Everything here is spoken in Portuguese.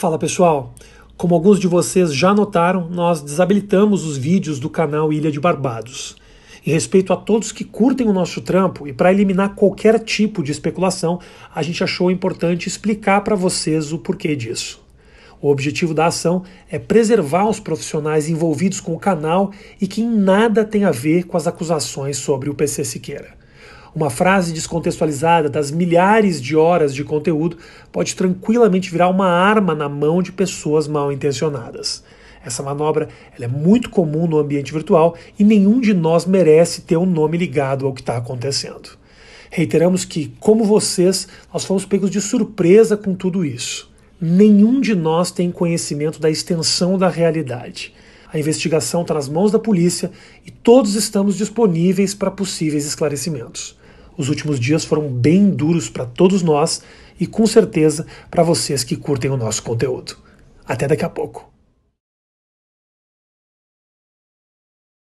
Fala pessoal, como alguns de vocês já notaram, nós desabilitamos os vídeos do canal Ilha de Barbados. Em respeito a todos que curtem o nosso trampo e para eliminar qualquer tipo de especulação, a gente achou importante explicar para vocês o porquê disso. O objetivo da ação é preservar os profissionais envolvidos com o canal e que em nada tem a ver com as acusações sobre o PC Siqueira. Uma frase descontextualizada das milhares de horas de conteúdo pode tranquilamente virar uma arma na mão de pessoas mal intencionadas. Essa manobra é muito comum no ambiente virtual e nenhum de nós merece ter um nome ligado ao que está acontecendo. Reiteramos que, como vocês, nós fomos pegos de surpresa com tudo isso. Nenhum de nós tem conhecimento da extensão da realidade. A investigação está nas mãos da polícia e todos estamos disponíveis para possíveis esclarecimentos. Os últimos dias foram bem duros para todos nós e com certeza para vocês que curtem o nosso conteúdo. Até daqui a pouco.